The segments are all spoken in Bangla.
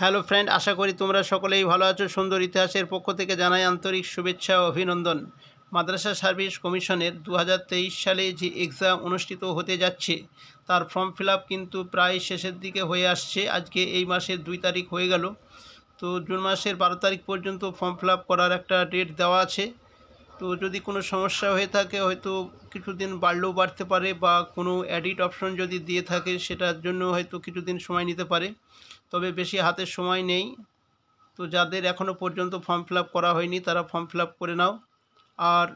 হ্যালো ফ্রেন্ড আশা করি তোমরা সকলেই ভালো আছো সুন্দর ইতিহাসের পক্ষ থেকে জানাই আন্তরিক শুভেচ্ছা ও অভিনন্দন মাদ্রাসা সার্ভিস কমিশনের দু সালে যে এক্সাম অনুষ্ঠিত হতে যাচ্ছে তার ফর্ম ফিল কিন্তু প্রায় শেষের দিকে হয়ে আসছে আজকে এই মাসের দুই তারিখ হয়ে গেল তো জুন মাসের বারো তারিখ পর্যন্ত ফর্ম ফিল করার একটা ডেট দেওয়া আছে তো যদি কোনো সমস্যা হয়ে থাকে হয়তো কিছুদিন বাড়লেও বাড়তে পারে বা কোনো অ্যাডিট অপশন যদি দিয়ে থাকে সেটার জন্য হয়তো কিছুদিন সময় নিতে পারে তবে বেশি হাতে সময় নেই তো যাদের এখনও পর্যন্ত ফর্ম ফিল করা হয়নি তারা ফর্ম ফিল করে নাও আর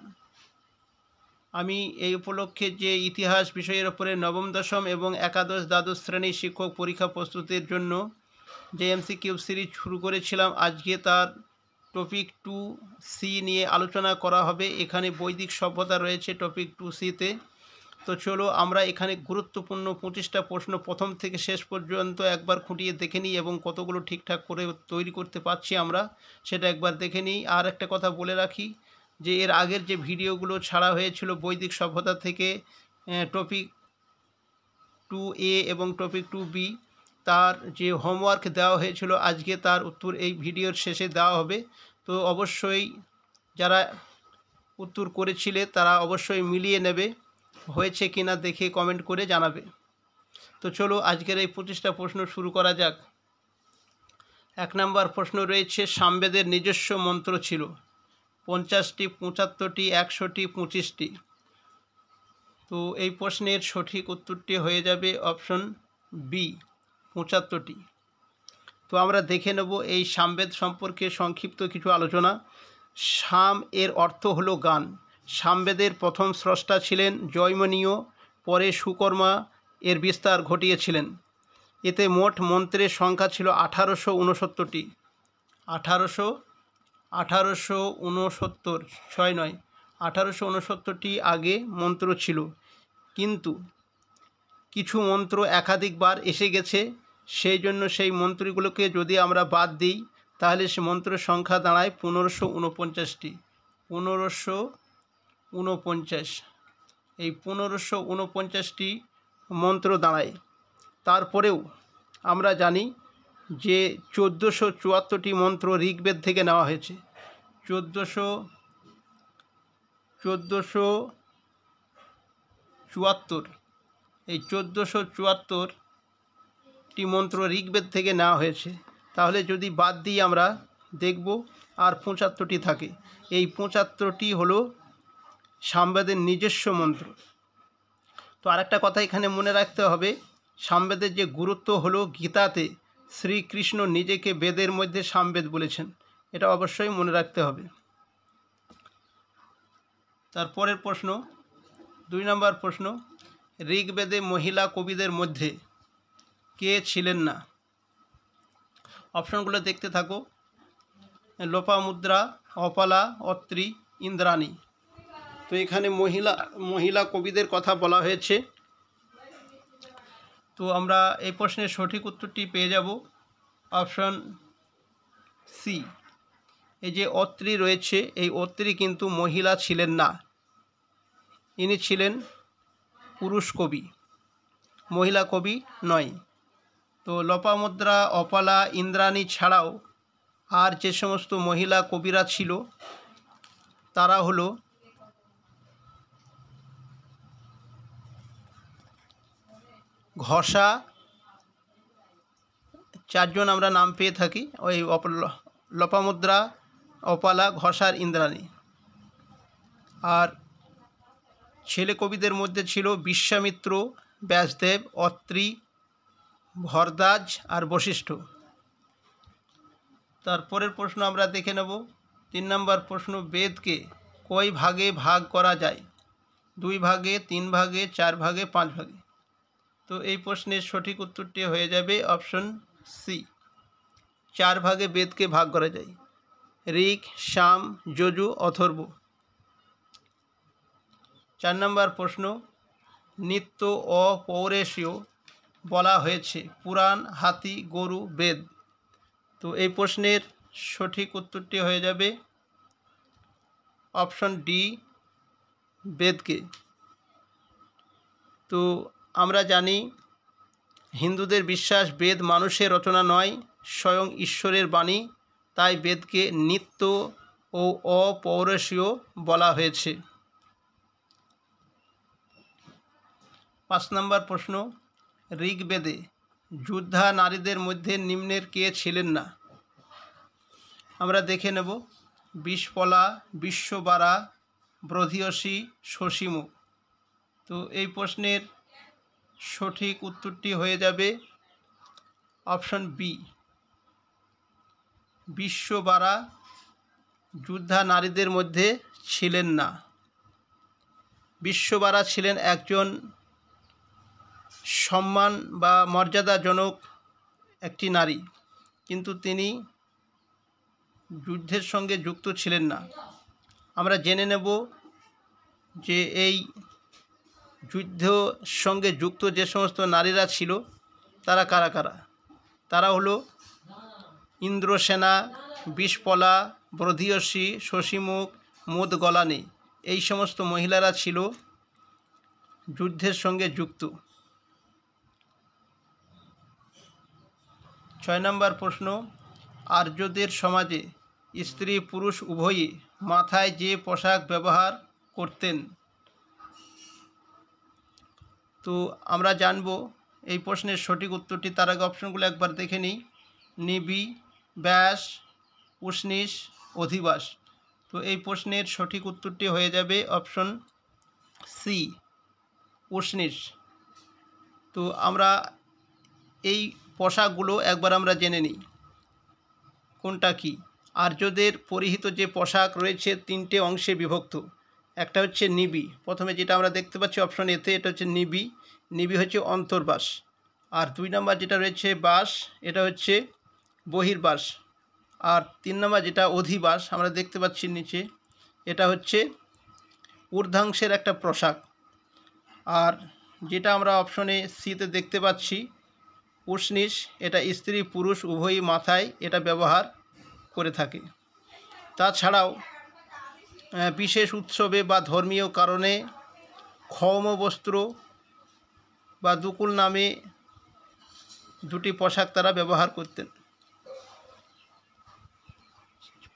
আমি এই উপলক্ষে যে ইতিহাস বিষয়ের ওপরে নবম দশম এবং একাদশ দ্বাদশ শ্রেণীর শিক্ষক পরীক্ষা প্রস্তুতির জন্য যে এমসি কিউব সিরিজ শুরু করেছিলাম আজকে তার টপিক টু সি নিয়ে আলোচনা করা হবে এখানে বৈদিক সভ্যতা রয়েছে টপিক টু সিতে তো চলো আমরা এখানে গুরুত্বপূর্ণ পঁচিশটা প্রশ্ন প্রথম থেকে শেষ পর্যন্ত একবার খুঁটিয়ে দেখে নিই এবং কতগুলো ঠিকঠাক করে তৈরি করতে পারছি আমরা সেটা একবার দেখে নিই আর একটা কথা বলে রাখি যে এর আগের যে ভিডিওগুলো ছাড়া হয়েছিল বৈদিক সভ্যতা থেকে টপিক টু এ এবং টপিক টু বি তার যে হোমওয়ার্ক দেওয়া হয়েছিল আজকে তার উত্তর এই ভিডিওর শেষে দেওয়া হবে তো অবশ্যই যারা উত্তর করেছিলে তারা অবশ্যই মিলিয়ে নেবে হয়েছে কি না দেখে কমেন্ট করে জানাবে তো চলো আজকের এই পঁচিশটা প্রশ্ন শুরু করা যাক এক নম্বর প্রশ্ন রয়েছে সামবেদের নিজস্ব মন্ত্র ছিল পঞ্চাশটি পঁচাত্তরটি একশোটি পঁচিশটি তো এই প্রশ্নের সঠিক উত্তরটি হয়ে যাবে অপশন বি পঁচাত্তরটি তো আমরা দেখে নেব এই সামবেদ সম্পর্কে সংক্ষিপ্ত কিছু আলোচনা সাম এর অর্থ হলো গান সামবেদের প্রথম স্রষ্টা ছিলেন জয়মনীয় পরে সুকর্মা এর বিস্তার ঘটিয়েছিলেন এতে মোট মন্ত্রের সংখ্যা ছিল আঠারোশো উনসত্তরটি আঠারোশো আঠারোশো উনসত্তর ছয় নয় আঠারোশো উনসত্তরটি আগে মন্ত্র ছিল কিন্তু কিছু মন্ত্র একাধিকবার এসে গেছে সেই জন্য সেই মন্ত্রগুলোকে যদি আমরা বাদ দিই তাহলে সে মন্ত্রের সংখ্যা দাঁড়ায় পনেরোশো উনপঞ্চাশটি পনেরোশো উনপঞ্চাশ এই পনেরোশো উনপঞ্চাশটি মন্ত্র দাঁড়ায় তারপরেও আমরা জানি যে চোদ্দোশো চুয়াত্তরটি মন্ত্র ঋগ্বেদ থেকে নেওয়া হয়েছে চোদ্দোশো চোদ্দোশো চুয়াত্তর এই চোদ্দোশো চুয়াত্তরটি মন্ত্র ঋগ্বেদ থেকে নেওয়া হয়েছে তাহলে যদি বাদ দিই আমরা দেখব আর পঁচাত্তরটি থাকে এই পঁচাত্তরটি হলো সামবেদের নিজস্ব মন্ত্র তো আরেকটা কথা এখানে মনে রাখতে হবে সামবেদের যে গুরুত্ব হলো গীতাতে শ্রীকৃষ্ণ নিজেকে বেদের মধ্যে সামবেদ বলেছেন এটা অবশ্যই মনে রাখতে হবে তারপরের প্রশ্ন দুই নম্বর প্রশ্ন ঋগ্বেদে মহিলা কবিদের মধ্যে কে ছিলেন না অপশনগুলো দেখতে থাকো লোপামুদ্রা অপালা অত্রি ইন্দ্রাণী তো এখানে মহিলা মহিলা কবিদের কথা বলা হয়েছে তো আমরা এই প্রশ্নের সঠিক উত্তরটি পেয়ে যাব অপশন সি এই যে অত্রী রয়েছে এই অত্রী কিন্তু মহিলা ছিলেন না ইনি ছিলেন পুরুষ কবি মহিলা কবি নয় তো লপামুদ্রা অপালা ইন্দ্রাণী ছাড়াও আর যে সমস্ত মহিলা কবিরা ছিল তারা হলো ঘষা চারজন আমরা নাম পেয়ে থাকি ওই লপামুদ্রা অপালা ঘষার ইন্দ্রাণী আর ছেলে কবিদের মধ্যে ছিল বিশ্বামিত্র ব্যাসদেব অত্রি ভরদাজ আর বশিষ্ঠ তারপরের প্রশ্ন আমরা দেখে নেব তিন নম্বর প্রশ্ন বেদকে কয় ভাগে ভাগ করা যায় দুই ভাগে তিন ভাগে চার ভাগে পাঁচ ভাগে তো এই প্রশ্নের সঠিক উত্তরটি হয়ে যাবে অপশন সি চার ভাগে বেদকে ভাগ করা যায় ঋক শ্যাম যজু অথর্ব চার নম্বর প্রশ্ন নিত্য অপৌরেশীয় বলা হয়েছে পুরাণ হাতি গরু বেদ তো এই প্রশ্নের সঠিক উত্তরটি হয়ে যাবে অপশন ডি বেদকে তো আমরা জানি হিন্দুদের বিশ্বাস বেদ মানুষের রচনা নয় স্বয়ং ঈশ্বরের বাণী তাই বেদকে নিত্য ও অপৌরসীয় বলা হয়েছে পাঁচ নম্বর প্রশ্ন ঋগ্বেদে যুদ্ধা নারীদের মধ্যে নিম্নের কে ছিলেন না আমরা দেখে নেব বিষপলা বিশ্ববারা ব্রধিয়সী শশীমুখ তো এই প্রশ্নের সঠিক উত্তরটি হয়ে যাবে অপশন বি বিশ্ববারা যোদ্ধা নারীদের মধ্যে ছিলেন না বিশ্ববারা ছিলেন একজন সম্মান বা মর্যাদাজনক একটি নারী কিন্তু তিনি যুদ্ধের সঙ্গে যুক্ত ছিলেন না আমরা জেনে নেব যে এই যুদ্ধ সঙ্গে যুক্ত যে সমস্ত নারীরা ছিল তারা কারা কারা তারা হলো ইন্দ্রসেনা বিষপলা ব্রধিয়সী শশীমুখ মোদ গলানি এই সমস্ত মহিলারা ছিল যুদ্ধের সঙ্গে যুক্ত ছয় নম্বর প্রশ্ন আর্যদের সমাজে স্ত্রী পুরুষ উভয়ই মাথায় যে পোশাক ব্যবহার করতেন তো আমরা জানব এই প্রশ্নের সঠিক উত্তরটি তার আগে অপশনগুলো একবার দেখে নিই নিবি ব্যাস উষ্ণিস অধিবাস তো এই প্রশ্নের সঠিক উত্তরটি হয়ে যাবে অপশন সি উষ্ণিস তো আমরা এই পোশাকগুলো একবার আমরা জেনে নিই কোনটা কি আর্যদের পরিহিত যে পোশাক রয়েছে তিনটে অংশে বিভক্ত একটা হচ্ছে নিবি প্রথমে যেটা আমরা দেখতে পাচ্ছি অপশন এতে এটা হচ্ছে নিবি নিবি হচ্ছে অন্তর্বাস আর দুই নম্বর যেটা রয়েছে বাস এটা হচ্ছে বহির্বাস আর তিন নম্বর যেটা অধিবাস আমরা দেখতে পাচ্ছি নিচে এটা হচ্ছে ঊর্ধ্বাংশের একটা পোশাক আর যেটা আমরা অপশনে সিতে দেখতে পাচ্ছি উষ্ণিস এটা স্ত্রী পুরুষ উভয়ই মাথায় এটা ব্যবহার করে থাকে তাছাড়াও বিশেষ উৎসবে বা ধর্মীয় কারণে ক্ষম বস্ত্র বা দুকুল নামে দুটি পোশাক তারা ব্যবহার করতেন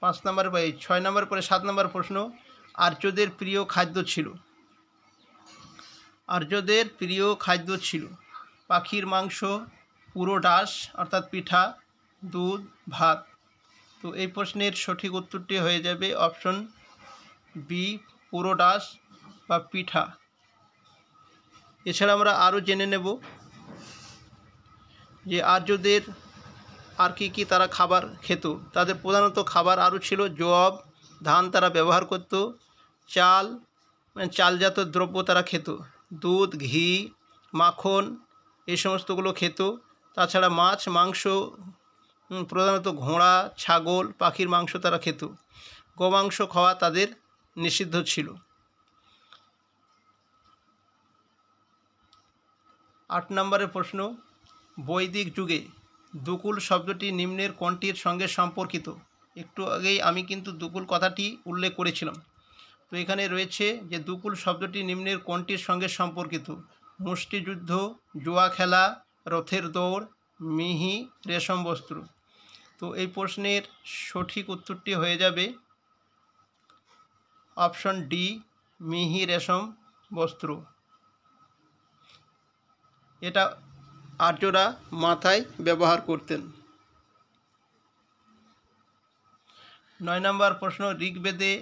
পাঁচ নম্বর পরে ছয় নম্বর পরে সাত নম্বর প্রশ্ন আর্যদের প্রিয় খাদ্য ছিল আর্যদের প্রিয় খাদ্য ছিল পাখির মাংস পুরো ডাস অর্থাৎ পিঠা দুধ ভাত তো এই প্রশ্নের সঠিক উত্তরটি হয়ে যাবে অপশন বি পুরোডাস বা পিঠা এছাড়া আমরা আরও জেনে নেব যে আর্যদের আর কি কি তারা খাবার খেত তাদের প্রধানত খাবার আরও ছিল জব ধান তারা ব্যবহার করত চাল মানে চালজাত দ্রব্য তারা খেত দুধ ঘি মাখন এই সমস্তগুলো খেত তাছাড়া মাছ মাংস প্রধানত ঘোড়া ছাগল পাখির মাংস তারা খেত গোমাংস খাওয়া তাদের নিষিদ্ধ ছিল আট নম্বরের প্রশ্ন বৈদিক যুগে দুকুল শব্দটি নিম্নের কোনটির সঙ্গে সম্পর্কিত একটু আগেই আমি কিন্তু দুকুল কথাটি উল্লেখ করেছিলাম তো এখানে রয়েছে যে দুকুল শব্দটি নিম্নের কোনটির সঙ্গে সম্পর্কিত মুষ্টিযুদ্ধ জুয়া খেলা রথের দৌড় মিহি রেশম বস্ত্র তো এই প্রশ্নের সঠিক উত্তরটি হয়ে যাবে অপশন ডি মিহি রেশম বস্ত্র এটা আর্যরা মাথায় ব্যবহার করতেন নয় নম্বর প্রশ্ন ঋগ্বেদে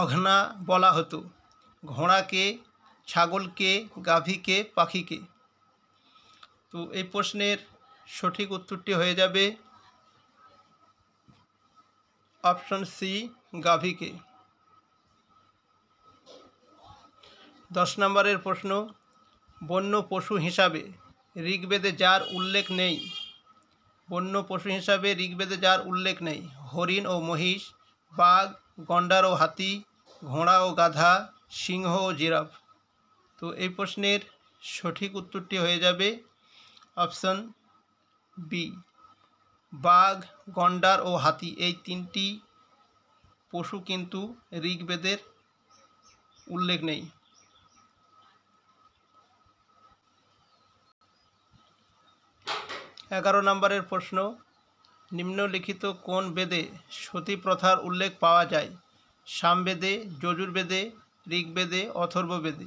অঘনা বলা হতো ঘোড়াকে ছাগলকে গাভীকে পাখিকে তো এই প্রশ্নের সঠিক উত্তরটি হয়ে যাবে অপশন সি গাভীকে দশ নম্বরের প্রশ্ন বন্য পশু হিসাবে ঋগ্বেদে যার উল্লেখ নেই বন্য পশু হিসাবে ঋগ্বেদে যার উল্লেখ নেই হরিণ ও মহিষ বাঘ গন্ডার ও হাতি ঘোড়া ও গাধা সিংহ ও জিরাফ তো এই প্রশ্নের সঠিক উত্তরটি হয়ে যাবে অপশন বি বাঘ গন্ডার ও হাতি এই তিনটি পশু কিন্তু ঋগ্বেদের উল্লেখ নেই এগারো নম্বরের প্রশ্ন নিম্নলিখিত কোন বেদে সতী প্রথার উল্লেখ পাওয়া যায় সামবেদে যজুর্বেদে ঋগ্বেদে অথর্ববেদে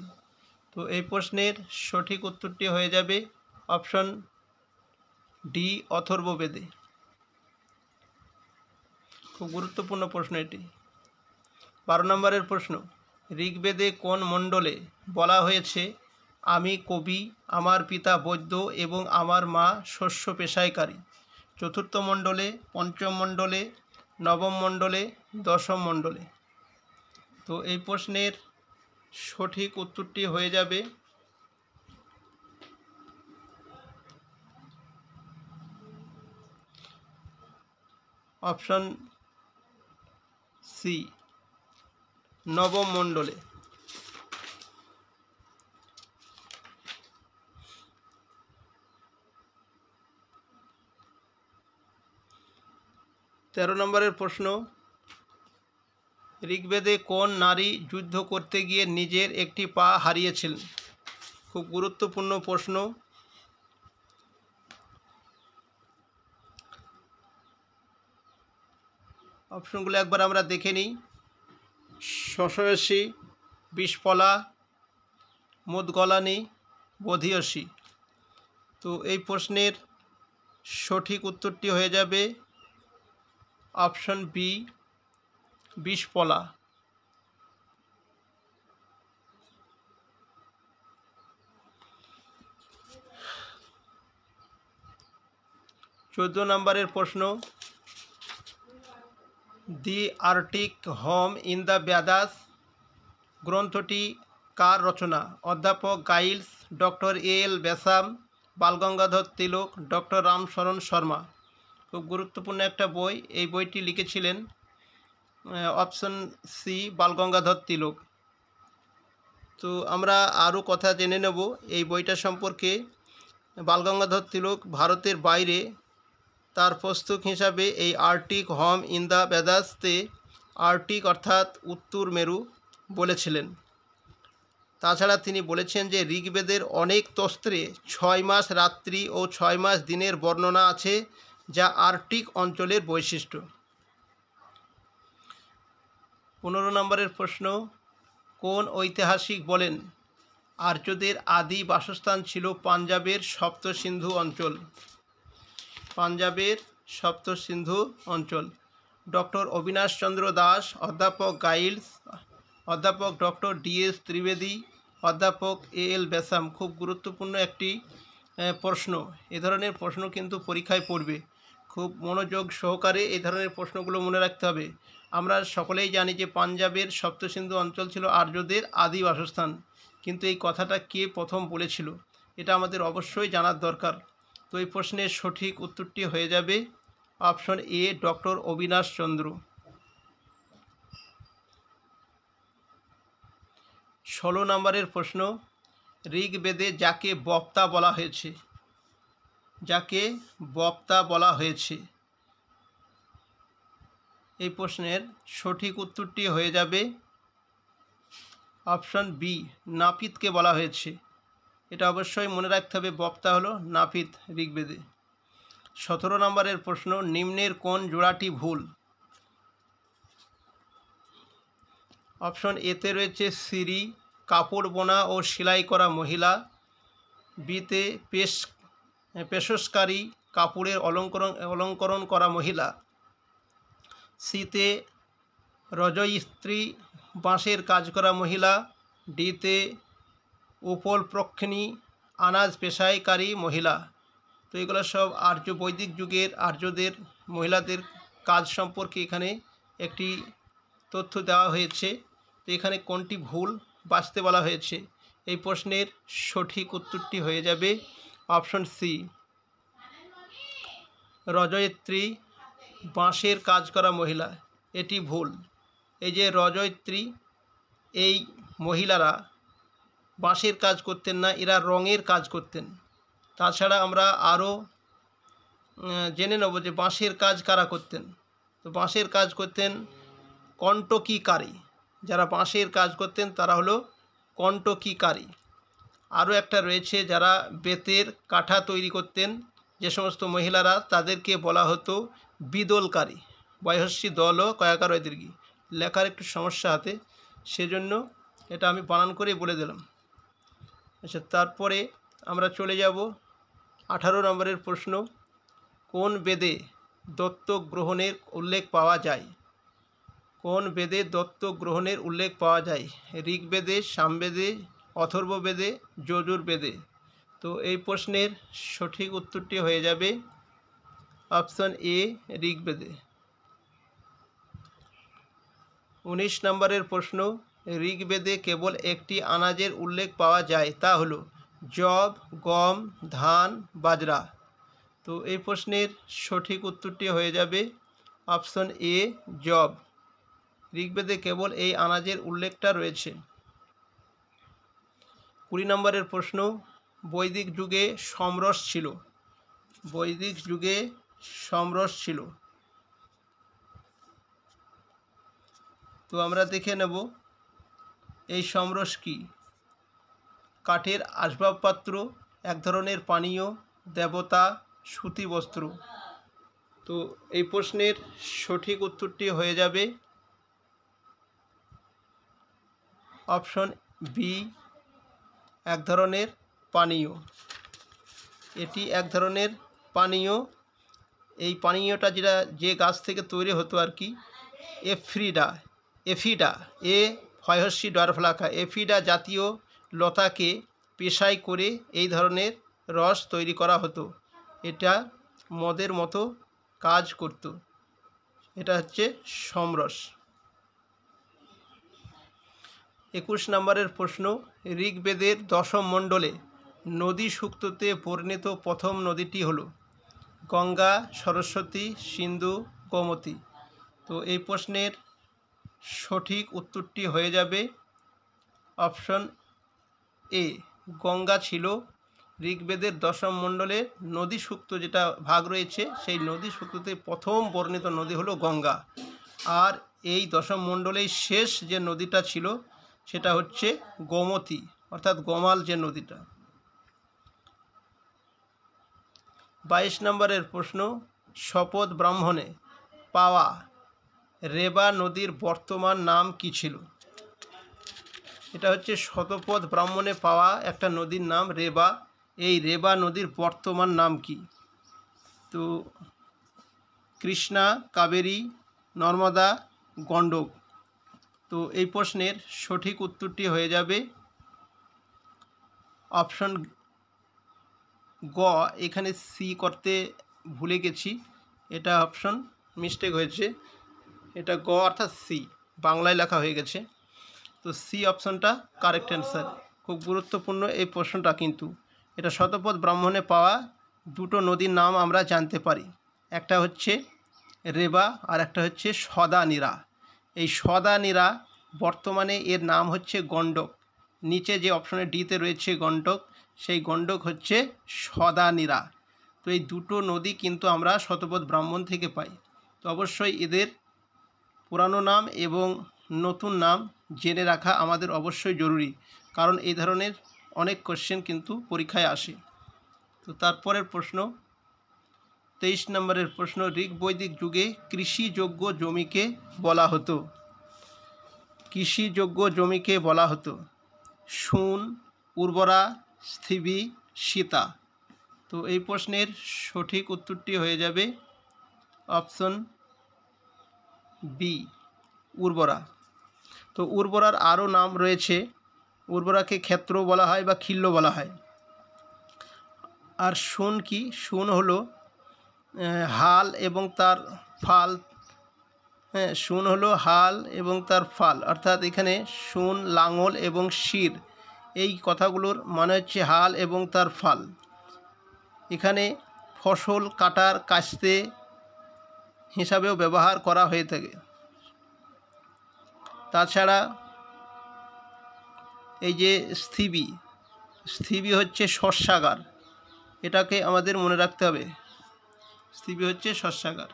তো এই প্রশ্নের সঠিক উত্তরটি হয়ে যাবে অপশন ডি অথর্ববেদে খুব গুরুত্বপূর্ণ প্রশ্ন এটি বারো নম্বরের প্রশ্ন ঋগ্বেদে কোন মণ্ডলে বলা হয়েছে আমি কবি আমার পিতা বৈদ্য এবং আমার মা শস্য পেশায়কারী চতুর্থ মণ্ডলে পঞ্চম মণ্ডলে নবম মণ্ডলে দশম মণ্ডলে তো এই প্রশ্নের সঠিক উত্তরটি হয়ে যাবে অপশন সি নবম মণ্ডলে তেরো নম্বরের প্রশ্ন ঋগ্বেদে কোন নারী যুদ্ধ করতে গিয়ে নিজের একটি পা হারিয়েছিলেন খুব গুরুত্বপূর্ণ প্রশ্ন অপশনগুলো একবার আমরা দেখে নিই শশয়সী বিষপলা মুদগলানি বধিয়সী তো এই প্রশ্নের সঠিক উত্তরটি হয়ে যাবে অপশন বি বিষপলা চোদ্দ নম্বরের প্রশ্ন the Arctic home in the Vedas গ্রন্থটি কার রচনা অধ্যাপক Giles doctor A L Basham Bal Gangadhar Tilak doctor Ram Sharan Sharma খুব গুরুত্বপূর্ণ একটা বই এই বইটি লিখেছিলেন অপশন সি বালগঙ্গাধর তিলক তো আমরা আরও কথা জেনে নেব এই বইটা সম্পর্কে বালগঙ্গাধর তিলক ভারতের বাইরে তার পুস্তক হিসাবে এই আর্টিক হোম ইন দ্য বেদাসতে আর্টিক অর্থাৎ উত্তর মেরু বলেছিলেন তাছাড়া তিনি বলেছেন যে ঋগ্বেদের অনেক তস্ত্রে ছয় মাস রাত্রি ও ছয় মাস দিনের বর্ণনা আছে যা আর্কটিক অঞ্চলের বৈশিষ্ট্য পনেরো নম্বরের প্রশ্ন কোন ঐতিহাসিক বলেন আর্যদের আদি বাসস্থান ছিল পাঞ্জাবের সপ্তসিন্ধু অঞ্চল পাঞ্জাবের সপ্তসিন্ধু অঞ্চল ডক্টর অবিনাশচন্দ্র দাস অধ্যাপক গাইলস অধ্যাপক ডক্টর ডিএস ত্রিবেদী অধ্যাপক এ এল বেসাম খুব গুরুত্বপূর্ণ একটি প্রশ্ন এ ধরনের প্রশ্ন কিন্তু পরীক্ষায় পড়বে খুব মনোযোগ সহকারে এই ধরনের প্রশ্নগুলো মনে রাখতে হবে আমরা সকলেই জানি যে পাঞ্জাবের সপ্তসিন্ধু অঞ্চল ছিল আর্যদের আদি বাসস্থান কিন্তু এই কথাটা কে প্রথম বলেছিল এটা আমাদের অবশ্যই জানার দরকার তো এই প্রশ্নের সঠিক উত্তরটি হয়ে যাবে option A doctor Abinash Chandra ষোলো নম্বরের প্রশ্ন ঋগ্বেদে যাকে বক্তা বলা হয়েছে যাকে বক্তা বলা হয়েছে এই প্রশ্নের সঠিক উত্তরটি হয়ে যাবে অপশন বি নাপিতকে বলা হয়েছে এটা অবশ্যই মনে রাখতে হবে বক্তা হলো নাপিত ঋগ্বেদে সতেরো নম্বরের প্রশ্ন নিম্নের কোন জোড়াটি ভুল অপশন এতে রয়েছে সিরি কাপড় বোনা ও সেলাই করা মহিলা বিতে পেশ পেশসকারী কাপড়ের অলঙ্করণ অলঙ্করণ করা মহিলা সিতে স্ত্রী বাঁশের কাজ করা মহিলা ডিতে উপল প্রক্ষিণী আনাজ পেশায়কারী মহিলা তো এগুলো সব আর্য বৈদিক যুগের আর্যদের মহিলাদের কাজ সম্পর্কে এখানে একটি তথ্য দেওয়া হয়েছে তো এখানে কোনটি ভুল বাঁচতে বলা হয়েছে এই প্রশ্নের সঠিক উত্তরটি হয়ে যাবে অপশন সি রজয়িত্রী বাঁশের কাজ করা মহিলা এটি ভুল এই যে রজয়িত্রী এই মহিলারা বাঁশের কাজ করতেন না এরা রঙের কাজ করতেন তাছাড়া আমরা আরও জেনে নেব যে বাঁশের কাজ কারা করতেন তো বাঁশের কাজ করতেন কণ্টকিকারী যারা বাঁশের কাজ করতেন তারা হলো কণ্টকিকারী আরও একটা রয়েছে যারা বেতের কাঠা তৈরি করতেন যে সমস্ত মহিলারা তাদেরকে বলা হতো বিদলকারী বয়সী দল ও কয়াকার এদেরকে লেখার একটু সমস্যা হাতে সেজন্য এটা আমি বানান করে বলে দিলাম আচ্ছা তারপরে আমরা চলে যাব আঠারো নম্বরের প্রশ্ন কোন বেদে দত্তক গ্রহণের উল্লেখ পাওয়া যায় কোন বেদে দত্তক গ্রহণের উল্লেখ পাওয়া যায় ঋগ্বেদে সামবেদে অথর্ববেদে যজুর্বেদে তো এই প্রশ্নের সঠিক উত্তরটি হয়ে যাবে অপশন এ ঋগ্বেদে উনিশ নম্বরের প্রশ্ন ঋগ্বেদে কেবল একটি আনাজের উল্লেখ পাওয়া যায় তা হলো জব গম ধান বাজরা তো এই প্রশ্নের সঠিক উত্তরটি হয়ে যাবে অপশন এ জব ঋগ্বেদে কেবল এই আনাজের উল্লেখটা রয়েছে কুড়ি নম্বরের প্রশ্ন বৈদিক যুগে সমরস ছিল বৈদিক যুগে সমরস ছিল তো আমরা দেখে নেব এই সমরস কি কাঠের আসবাবপত্র এক ধরনের পানীয় দেবতা সুতি বস্ত্র তো এই প্রশ্নের সঠিক উত্তরটি হয়ে যাবে অপশন বি এক ধরনের পানীয় এটি এক ধরনের পানীয় এই পানীয়টা যেটা যে গাছ থেকে তৈরি হতো আর কি এফ্রিডা এফিডা এ ফয়হসি ডরফ্লাকা এফিডা জাতীয় লতাকে পেশাই করে এই ধরনের রস তৈরি করা হতো এটা মদের মতো কাজ করত এটা হচ্ছে সমরস একুশ নম্বরের প্রশ্ন ঋগ্বেদের দশম মণ্ডলে নদী সূক্ততে পরিণত প্রথম নদীটি হল গঙ্গা সরস্বতী সিন্ধু গোমতী তো এই প্রশ্নের সঠিক উত্তরটি হয়ে যাবে অপশন এ গঙ্গা ছিল ঋগ্বেদের দশম মণ্ডলে নদী সূক্ত যেটা ভাগ রয়েছে সেই নদী সূক্ততে প্রথম বর্ণিত নদী হলো গঙ্গা আর এই দশম মণ্ডলেই শেষ যে নদীটা ছিল সেটা হচ্ছে গোমতী অর্থাৎ গোমাল যে নদীটা বাইশ নম্বরের প্রশ্ন শপথ ব্রাহ্মণে পাওয়া রেবা নদীর বর্তমান নাম কি ছিল এটা হচ্ছে শতপথ ব্রাহ্মণে পাওয়া একটা নদীর নাম রেবা এই রেবা নদীর বর্তমান নাম কি তো কৃষ্ণা কাবেরী নর্মদা গণ্ডক তো এই প্রশ্নের সঠিক উত্তরটি হয়ে যাবে অপশন গ এখানে সি করতে ভুলে গেছি এটা অপশন মিস্টেক হয়েছে এটা গ অর্থাৎ সি বাংলায় লেখা হয়ে গেছে তো সি অপশনটা কারেক্ট অ্যান্সার খুব গুরুত্বপূর্ণ এই প্রশ্নটা কিন্তু এটা শতপথ ব্রাহ্মণে পাওয়া দুটো নদীর নাম আমরা জানতে পারি একটা হচ্ছে রেবা আর একটা হচ্ছে সদা নীরা এই সদানীরা বর্তমানে এর নাম হচ্ছে গণ্ডক নিচে যে অপশনে ডিতে রয়েছে গণ্ডক সেই গণ্ডক হচ্ছে সদানীরা তো এই দুটো নদী কিন্তু আমরা শতপথ ব্রাহ্মণ থেকে পাই তো অবশ্যই এদের পুরানো নাম এবং নতুন নাম জেনে রাখা আমাদের অবশ্যই জরুরি কারণ এই ধরনের অনেক কোশ্চেন কিন্তু পরীক্ষায় আসে তো তারপরের প্রশ্ন তেইশ নম্বরের প্রশ্ন ঋগ বৈদিক যুগে কৃষিযোগ্য জমিকে বলা হতো কৃষিযোগ্য জমিকে বলা হতো শুন উর্বরা স্থিবি সীতা তো এই প্রশ্নের সঠিক উত্তরটি হয়ে যাবে অপশন বি উর্বরা তো উর্বরার আরও নাম রয়েছে উর্বরাকে ক্ষেত্র বলা হয় বা খিল্ল বলা হয় আর শুন কি শোন হলো হাল এবং তার ফাল হ্যাঁ শুন হলো হাল এবং তার ফাল অর্থাৎ এখানে শুন লাঙল এবং শির এই কথাগুলোর মানে হচ্ছে হাল এবং তার ফাল এখানে ফসল কাটার কাস্তে হিসাবেও ব্যবহার করা হয়ে থাকে তাছাড়া এই যে স্থিবি স্থিবি হচ্ছে শস্যাগার এটাকে আমাদের মনে রাখতে হবে সিবি হচ্ছে শস্যাগার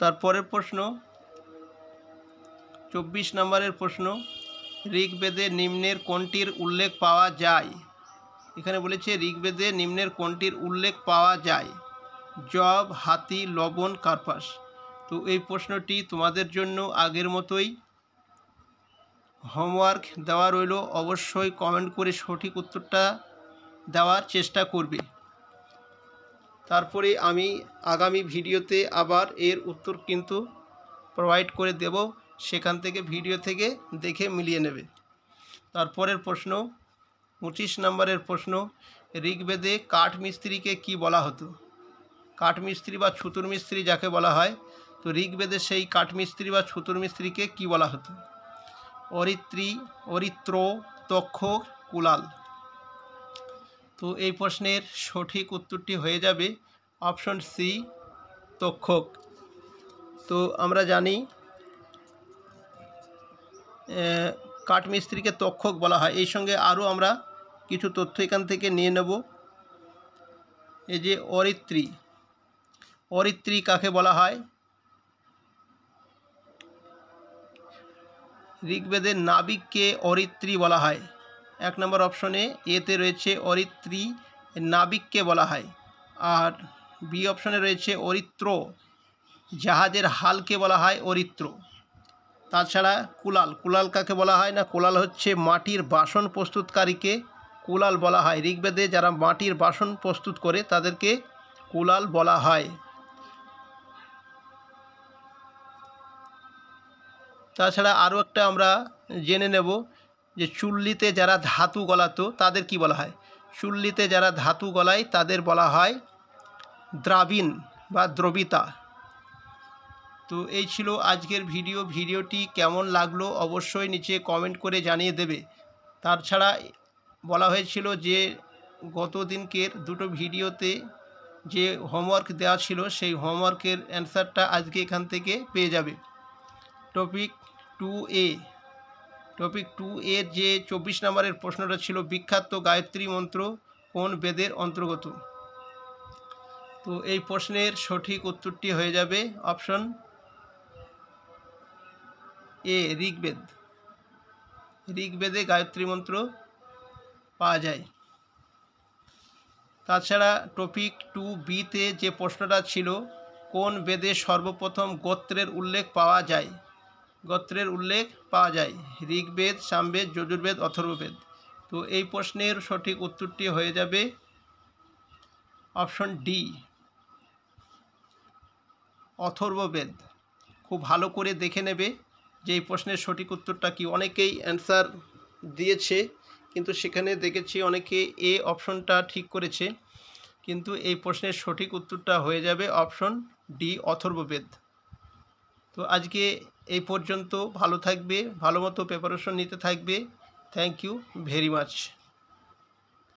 তারপরের প্রশ্ন চব্বিশ নম্বরের প্রশ্ন ঋগ্বেদে নিম্নের কোনটির উল্লেখ পাওয়া যায় এখানে বলেছে ঋগ্বেদে নিম্নের কোনটির উল্লেখ পাওয়া যায় জব হাতি লবণ কার্পাস তো এই প্রশ্নটি তোমাদের জন্য আগের মতোই হোমওয়ার্ক দেওয়া রইল অবশ্যই কমেন্ট করে সঠিক উত্তরটা দেওয়ার চেষ্টা করবে তারপরে আমি আগামী ভিডিওতে আবার এর উত্তর কিন্তু প্রোভাইড করে দেব সেখান থেকে ভিডিও থেকে দেখে মিলিয়ে নেবে তারপরের প্রশ্ন পঁচিশ নম্বরের প্রশ্ন ঋগ্বেদে কাঠ মিস্ত্রিকে কি বলা হতো কাঠ মিস্ত্রি বা ছুতুর মিস্ত্রি যাকে বলা হয় তো ঋগ্বেদে সেই কাঠ মিস্ত্রি বা ছুতুর মিস্ত্রিকে কি বলা হতো অরিত্রী অরিত্র তক্ষ কুলাল তো এই প্রশ্নের সঠিক উত্তরটি হয়ে যাবে অপশন সি তক্ষক তো আমরা জানি কাঠমিস্ত্রিকে তক্ষক বলা হয় এই সঙ্গে আরও আমরা কিছু তথ্য এখান থেকে নিয়ে নেব এই যে অরিত্রী অরিত্রী কাকে বলা হয় ঋগ্বেদের নাবিককে অরিত্রী বলা হয় এক নম্বর অপশনে এতে রয়েছে অরিত্রী নাবিককে বলা হয় আর বি অপশনে রয়েছে অরিত্র জাহাজের হালকে বলা হয় অরিত্র তাছাড়া কুলাল কুলাল কাকে বলা হয় না কুলাল হচ্ছে মাটির বাসন প্রস্তুতকারীকে কুলাল বলা হয় ঋগ্বেদে যারা মাটির বাসন প্রস্তুত করে তাদেরকে কুলাল বলা হয় তাছাড়া আরও একটা আমরা জেনে নেব যে চুল্লিতে যারা ধাতু গলাতো তাদের কি বলা হয় চুল্লিতে যারা ধাতু গলায় তাদের বলা হয় দ্রাবিন বা দ্রবিতা তো এই ছিল আজকের ভিডিও ভিডিওটি কেমন লাগলো অবশ্যই নিচে কমেন্ট করে জানিয়ে দেবে তাছাড়া বলা হয়েছিল যে গত দিনকের দুটো ভিডিওতে যে হোমওয়ার্ক দেওয়া ছিল সেই হোমওয়ার্কের অ্যান্সারটা আজকে এখান থেকে পেয়ে যাবে topic two A topic two এর যে চব্বিশ নম্বরের প্রশ্নটা ছিল বিখ্যাত গায়ত্রী মন্ত্র কোন বেদের অন্তর্গত তো এই প্রশ্নের সঠিক উত্তরটি হয়ে যাবে অপশন এ ঋগ্বেদ ঋগ্বেদে গায়ত্রী মন্ত্র পাওয়া যায় তাছাড়া টপিক টু বিতে যে প্রশ্নটা ছিল কোন বেদে সর্বপ্রথম গোত্রের উল্লেখ পাওয়া যায় গোত্রের উল্লেখ পাওয়া যায় ঋগ্বেদ সামবেদ যজুর্বেদ অথর্ববেদ তো এই প্রশ্নের সঠিক উত্তরটি হয়ে যাবে অপশন ডি অথর্ববেদ খুব ভালো করে দেখে নেবে যে এই প্রশ্নের সঠিক উত্তরটা কি অনেকেই অ্যান্সার দিয়েছে কিন্তু সেখানে দেখেছি অনেকে এ অপশনটা ঠিক করেছে কিন্তু এই প্রশ্নের সঠিক উত্তরটা হয়ে যাবে অপশন ডি অথর্ববেদ তো আজকে এই পর্যন্ত ভালো থাকবে ভালো মতো প্রিপারেশন নিতে থাকবে থ্যাংক ইউ ভেরি মাচ